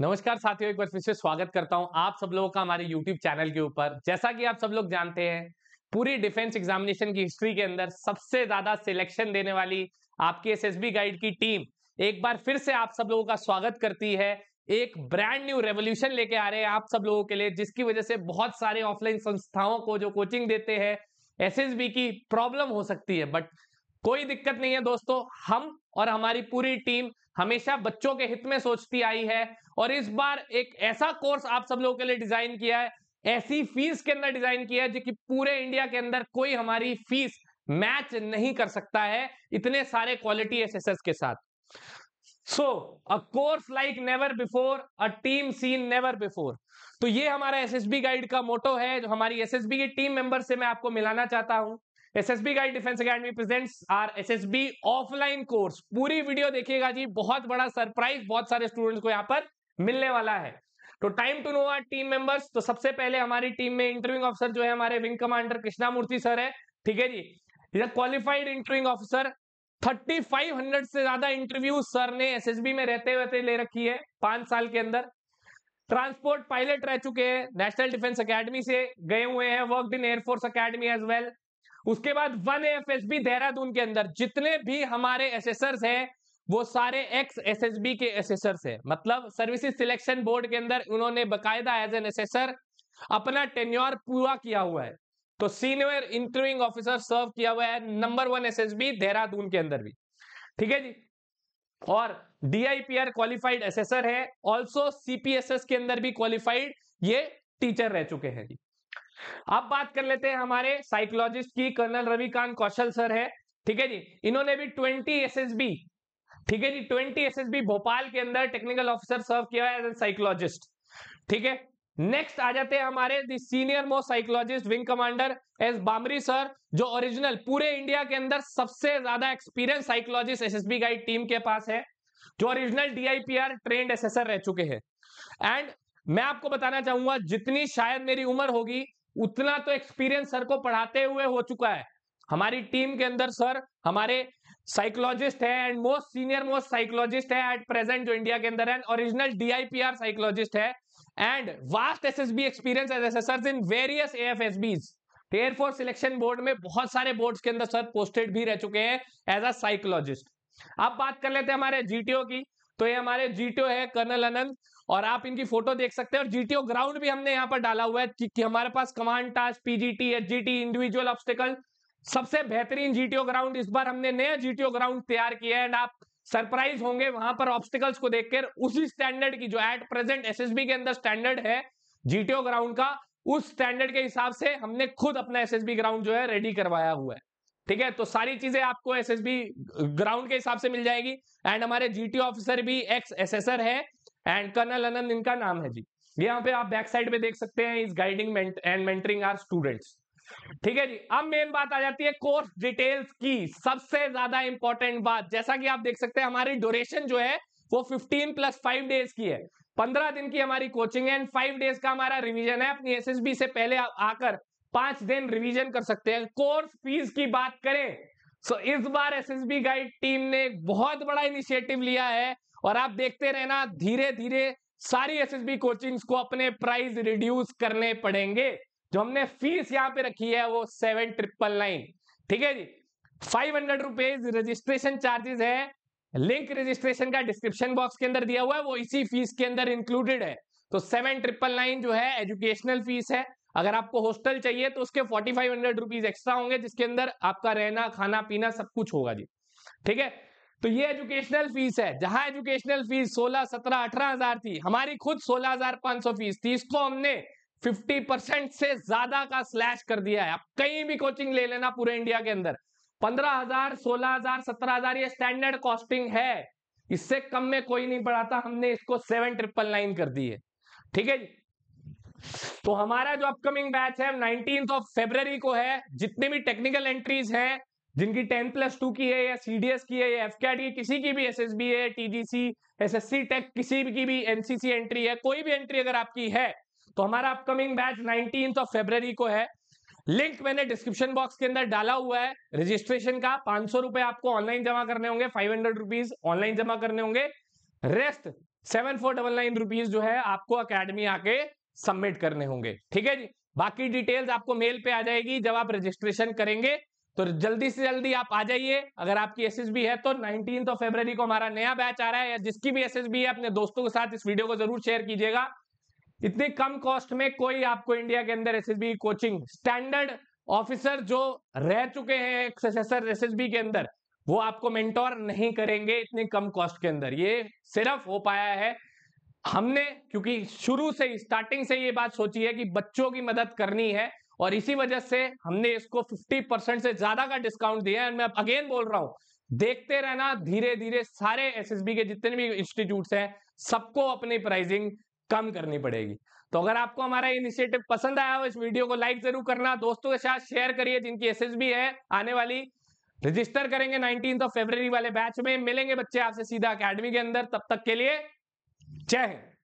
नमस्कार साथियों एक बार फिर से स्वागत करता हूं आप सब लोगों का हमारे YouTube चैनल के ऊपर जैसा कि आप सब लोग जानते हैं पूरी डिफेंस एग्जामिनेशन की हिस्ट्री के अंदर सबसे ज्यादा सिलेक्शन देने वाली आपकी एस गाइड की टीम एक बार फिर से आप सब लोगों का स्वागत करती है एक ब्रांड न्यू रेवोल्यूशन लेके आ रहे हैं आप सब लोगों के लिए जिसकी वजह से बहुत सारे ऑफलाइन संस्थाओं को जो कोचिंग देते हैं एसएसबी की प्रॉब्लम हो सकती है बट कोई दिक्कत नहीं है दोस्तों हम और हमारी पूरी टीम हमेशा बच्चों के हित में सोचती आई है और इस बार एक ऐसा कोर्स आप सब लोगों के लिए डिजाइन किया है ऐसी फीस के अंदर डिजाइन किया है जो कि पूरे इंडिया के अंदर कोई हमारी फीस मैच नहीं कर सकता है इतने सारे क्वालिटी एस के साथ so a course like never before a team seen never before तो ये हमारा एसएसबी गाइड का मोटो है जो हमारी एसएसबी की टीम मेंबर से मैं आपको मिलाना चाहता हूं SSB guide defence academy presents our SSB offline course पूरी वीडियो देखिएगा जी बहुत बड़ा सरप्राइज बहुत सारे स्टूडेंट्स को यहाँ पर मिलने वाला है तो time to know our team members तो सबसे पहले हमारी टीम में इंटरव्यूइंग ऑफिसर जो है हमारे wing commander Krishna Murthy sir है ठीक है जी क्वालिफाइड इंटरव्यूइंग ऑफिसर 3500 से ज्यादा इंटरव्यू सर ने एसएसबी में रहते हुए ले रखी है पांच साल के अंदर ट्रांसपोर्ट पायलट रह चुके हैं नेशनल डिफेंस एकेडमी से गए हुए हैं work in air force academy as well उसके बाद one F S B Dehradun के अंदर जितने भी हमारे एसेसर्स हैं वो सारे एक्स एसएसबी के एसेसर्स हैं मतलब सर्विसेज सिलेक्शन बोर्ड के अंदर उन्होंने बकायदा एज एन एसेसर अपना टेन्योर पूरा किया हुआ है तो सीनियर इंटरव्यूइंग ऑफिसर सर्व किया हुआ है नंबर वन एसएसबी देहरादून के अंदर भी ठीक है जी और डीआईपीआर क्वालिफाइड एसेसर है ऑल्सो सीपीएसएस के अंदर भी क्वालिफाइड ये टीचर रह चुके हैं जी अब बात कर लेते हैं हमारे साइकोलॉजिस्ट की कर्नल रविकांत कौशल सर है ठीक है जी इन्होंने भी ट्वेंटी एस ठीक है जी ट्वेंटी एस भोपाल के अंदर टेक्निकल ऑफिसर सर्व किया है एज ए साइकोलॉजिस्ट ठीक है नेक्स्ट आ जाते हैं हमारे the senior most psychologist wing commander S Bamri sir जो ओरिजिनल पूरे इंडिया के अंदर सबसे ज्यादा experience psychologist SSB guide team के पास है जो ओरिजिनल डीआईपीआर ट्रेंड एसेसर रह चुके हैं एंड मैं आपको बताना चाहूंगा जितनी शायद मेरी उम्र होगी उतना तो एक्सपीरियंस सर को पढ़ाते हुए हो चुका है हमारी टीम के अंदर सर हमारे साइकोलॉजिस्ट है and most senior most psychologist है एट प्रेजेंट जो इंडिया के अंदर है ओरिजिनल डीआईपीआर साइकोलॉजिस्ट है and vast SSB experience as assessors in various AFSBs air force selection board में बहुत सारे बोर्ड्स के अंदर सर पोस्टेड भी रह चुके हैं एज अ साइकोलॉजिस्ट अब बात कर लेते हैं हमारे जीटीओ की तो ये हमारे जीटीओ है कर्नल अनंत और आप इनकी फोटो देख सकते हैं और जीटीओ ग्राउंड भी हमने यहाँ पर डाला हुआ है कि हमारे पास command task PGT HGT individual obstacle सबसे बेहतरीन जीटीओ ग्राउंड इस बार हमने नया जीटीओ ग्राउंड तैयार किया है एंड आप सरप्राइज होंगे वहां पर ऑब्स्टिकल्स को देखकर उसी स्टैंडर्ड की जो एट प्रेजेंट एसएसबी के अंदर स्टैंडर्ड है जीटीओ ग्राउंड का उस स्टैंडर्ड के हिसाब से हमने खुद अपना एसएसबी ग्राउंड जो है रेडी करवाया हुआ है ठीक है तो सारी चीजें आपको एसएसबी ग्राउंड के हिसाब से मिल जाएगी एंड हमारे जीटीओ ऑफिसर भी एक्स एसएसआर है एंड कर्नल आनंद इनका नाम है जी यहाँ पे आप बैक साइड में देख सकते हैं is guiding and mentoring our students ठीक है जी अब मेन बात आ जाती है कोर्स डिटेल्स की सबसे ज्यादा इंपॉर्टेंट बात जैसा कि आप देख सकते हैं हमारी ड्यूरेशन जो है वो 15 प्लस 5 डेज की है 15 दिन की हमारी कोचिंग है एंड 5 डेज का हमारा रिवीजन है अपनी एसएसबी से पहले आकर पांच दिन रिवीजन कर सकते हैं कोर्स फीस की बात करें सो so, इस बार एसएसबी गाइड टीम ने बहुत बड़ा इनिशिएटिव लिया है और आप देखते रहना धीरे धीरे सारी एस कोचिंग्स को अपने प्राइस रिड्यूस करने पड़ेंगे जो हमने फीस यहाँ पे रखी है वो सेवन ट्रिपल नाइन ठीक है जी five hundred rupees registration charges है लिंक रजिस्ट्रेशन का डिस्क्रिप्शन बॉक्स के अंदर दिया हुआ है वो इसी फीस के अंदर इंक्लूडेड है तो सेवन ट्रिपल नाइन जो है एजुकेशनल फीस है अगर आपको हॉस्टल चाहिए तो उसके forty five hundred rupees extra होंगे जिसके अंदर आपका रहना खाना पीना सब कुछ होगा जी ठीक है तो ये एजुकेशनल फीस है जहां एजुकेशनल फीस 16, 17, हजार थी हमारी खुद 16500 फीस थी इसको हमने 50 परसेंट से ज्यादा का स्लैश कर दिया है आप कहीं भी कोचिंग ले लेना पूरे इंडिया के अंदर 15000, 16000, 17000 ये स्टैंडर्ड कॉस्टिंग है इससे कम में कोई नहीं पढ़ाता हमने इसको सेवन ट्रिपल नाइन कर दी है ठीक है जी तो हमारा जो अपकमिंग बैच है नाइनटीन ऑफ फेब्रवरी को है जितनी भी टेक्निकल एंट्रीज हैं जिनकी टेन प्लस टू की है या सीडीएस की है या एफ की किसी की भी एसएसबी है टीजीसी एसएससी टेक किसी की भी एनसीसी एंट्री है कोई भी एंट्री अगर आपकी है तो हमारा upcoming batch nineteen of February को है लिंक मैंने डिस्क्रिप्शन बॉक्स के अंदर डाला हुआ है रजिस्ट्रेशन का पांच सौ रुपए आपको ऑनलाइन जमा करने होंगे फाइव हंड्रेड रुपीज ऑनलाइन जमा करने होंगे rest seven four double nine rupees जो है आपको अकेडमी आके सबमिट करने होंगे ठीक है जी बाकी डिटेल्स आपको मेल पे आ जाएगी जब आप रजिस्ट्रेशन करेंगे तो जल्दी से जल्दी आप आ जाइए अगर आपकी एसएसबी है तो नाइनटीन तो फेबर को हमारा नया बैच आ रहा है या जिसकी भी एसएसबी है अपने दोस्तों के साथ इस वीडियो को जरूर शेयर कीजिएगा इतने कम कॉस्ट में कोई आपको इंडिया के अंदर एसएसबी कोचिंग स्टैंडर्ड ऑफिसर जो रह चुके हैं एस बी के अंदर वो आपको मेंटोर नहीं करेंगे इतने कम कॉस्ट के अंदर ये सिर्फ हो पाया है हमने क्योंकि शुरू से ही स्टार्टिंग से ये बात सोची है कि बच्चों की मदद करनी है और इसी वजह से हमने इसको 50 परसेंट से ज्यादा का डिस्काउंट दिया है मैं अगेन बोल रहा हूं देखते रहना धीरे धीरे सारे एसएसबी के जितने भी इंस्टीट्यूट हैं सबको अपनी प्राइसिंग कम करनी पड़ेगी तो अगर आपको हमारा इनिशिएटिव पसंद आया हो इस वीडियो को लाइक जरूर करना दोस्तों के साथ शेयर करिए जिनकी एस है आने वाली रजिस्टर करेंगे नाइनटीन ऑफ फेब्रवरी वाले बैच में मिलेंगे बच्चे आपसे सीधा अकेडमी के अंदर तब तक के लिए जय हिंद